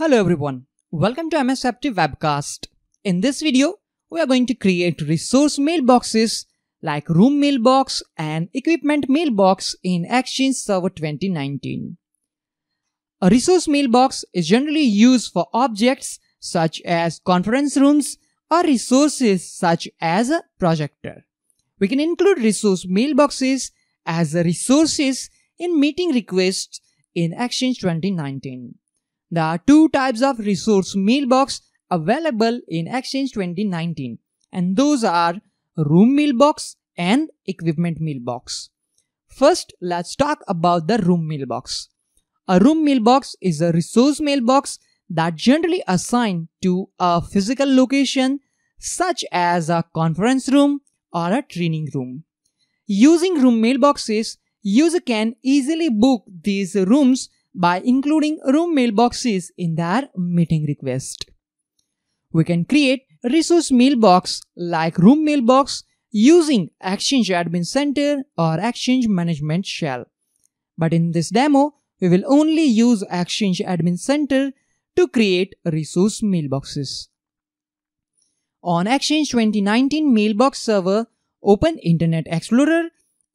Hello everyone, welcome to MSFT webcast. In this video, we are going to create resource mailboxes like room mailbox and equipment mailbox in Exchange Server 2019. A resource mailbox is generally used for objects such as conference rooms or resources such as a projector. We can include resource mailboxes as resources in meeting requests in Exchange 2019. There are two types of resource mailbox available in Exchange 2019 and those are room mailbox and equipment mailbox. First, let's talk about the room mailbox. A room mailbox is a resource mailbox that generally assigned to a physical location such as a conference room or a training room. Using room mailboxes, user can easily book these rooms by including room mailboxes in their meeting request. We can create resource mailbox like room mailbox using Exchange Admin Center or Exchange Management Shell. But in this demo, we will only use Exchange Admin Center to create resource mailboxes. On Exchange 2019 Mailbox Server, open Internet Explorer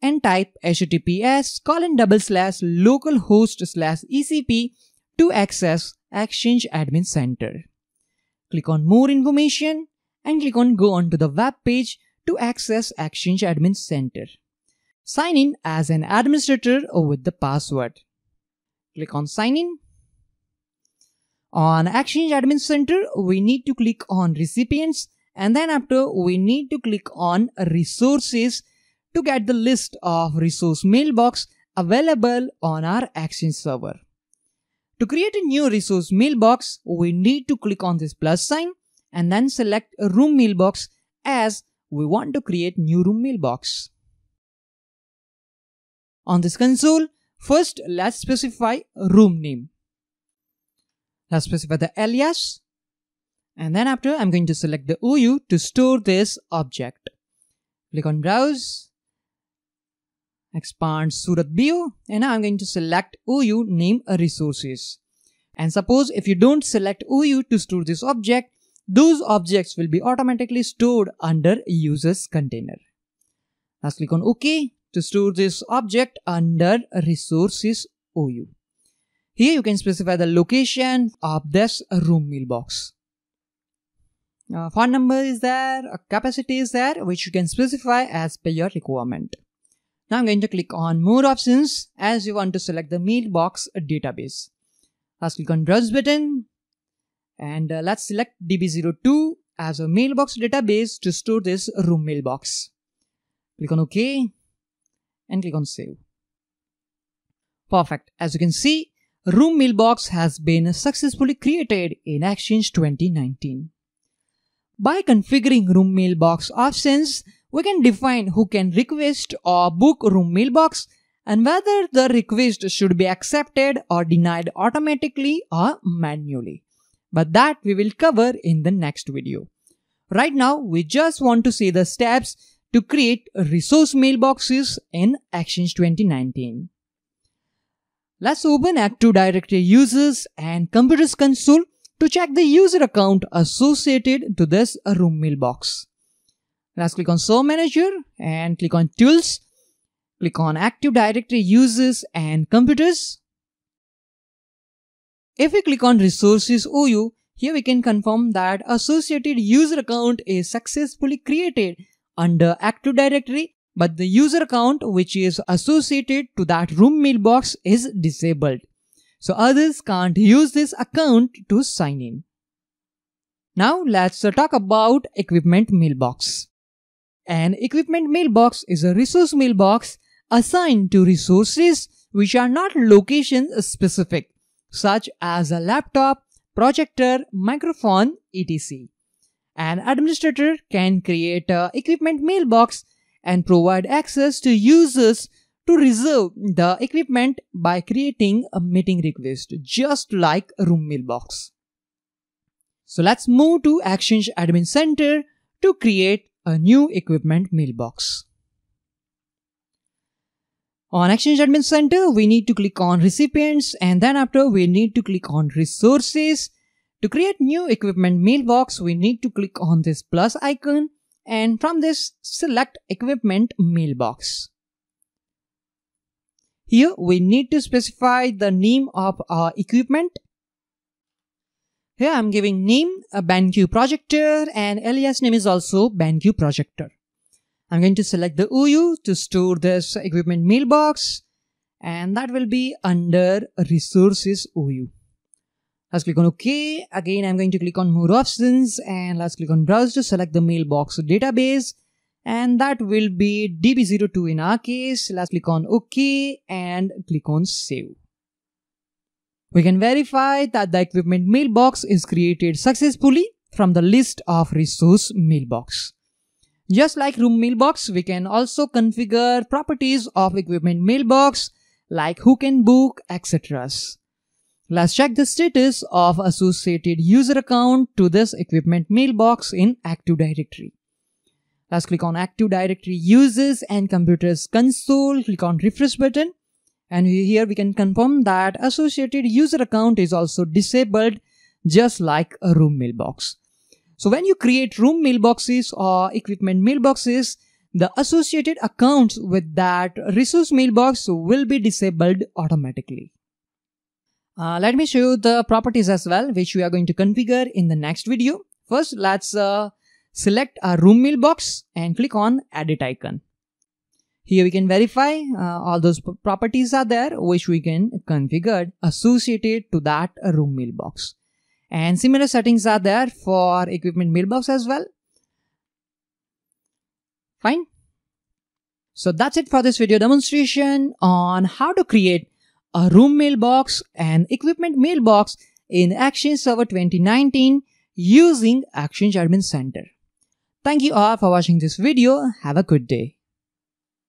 and type https colon double slash localhost slash ecp to access Exchange Admin Center. Click on more information and click on go onto the web page to access Exchange Admin Center. Sign in as an administrator or with the password. Click on sign in. On Exchange Admin Center, we need to click on recipients and then after we need to click on resources to get the list of resource mailbox available on our action server. To create a new resource mailbox, we need to click on this plus sign and then select room mailbox as we want to create new room mailbox. On this console, first let's specify room name. Let's specify the alias and then after I'm going to select the OU to store this object. Click on browse expand Surat BU and I'm going to select OU name resources. And suppose if you don't select OU to store this object, those objects will be automatically stored under users container. Let's click on OK to store this object under resources OU. Here you can specify the location of this room mailbox. Phone uh, number is there, capacity is there, which you can specify as per your requirement. Now I'm going to click on more options as you want to select the mailbox database. Let's click on browse button and uh, let's select DB02 as a mailbox database to store this room mailbox. Click on OK and click on save. Perfect. As you can see, room mailbox has been successfully created in Exchange 2019. By configuring room mailbox options, we can define who can request or book room mailbox and whether the request should be accepted or denied automatically or manually. But that we will cover in the next video. Right now, we just want to see the steps to create resource mailboxes in Actions 2019. Let's open Active Directory Users and Computers console to check the user account associated to this room mailbox. Let's click on Server Manager and click on Tools. Click on Active Directory Users and Computers. If we click on Resources OU, here we can confirm that associated user account is successfully created under Active Directory, but the user account which is associated to that room mailbox is disabled. So others can't use this account to sign in. Now let's talk about equipment mailbox. An equipment mailbox is a resource mailbox assigned to resources which are not location specific, such as a laptop, projector, microphone, etc. An administrator can create an equipment mailbox and provide access to users to reserve the equipment by creating a meeting request, just like a room mailbox. So let's move to Actions Admin Center to create a new equipment mailbox. On Exchange Admin Center, we need to click on recipients and then after we need to click on resources. To create new equipment mailbox, we need to click on this plus icon and from this select equipment mailbox. Here we need to specify the name of our equipment here I'm giving name a BenQ projector and alias name is also BenQ projector. I'm going to select the OU to store this equipment mailbox and that will be under resources OU. Let's click on OK. Again, I'm going to click on more options and let's click on browse to select the mailbox database and that will be DB02 in our case. Let's click on OK and click on save. We can verify that the equipment mailbox is created successfully from the list of resource mailbox. Just like room mailbox, we can also configure properties of equipment mailbox like who can book, etc. Let's check the status of associated user account to this equipment mailbox in Active Directory. Let's click on Active Directory Users and Computers Console, click on Refresh button and here we can confirm that associated user account is also disabled just like a room mailbox. So when you create room mailboxes or equipment mailboxes, the associated accounts with that resource mailbox will be disabled automatically. Uh, let me show you the properties as well, which we are going to configure in the next video. First, let's uh, select our room mailbox and click on edit icon. Here we can verify uh, all those properties are there which we can configure associated to that room mailbox. And similar settings are there for equipment mailbox as well. Fine. So that's it for this video demonstration on how to create a room mailbox and equipment mailbox in Action Server 2019 using Action Admin Center. Thank you all for watching this video. Have a good day.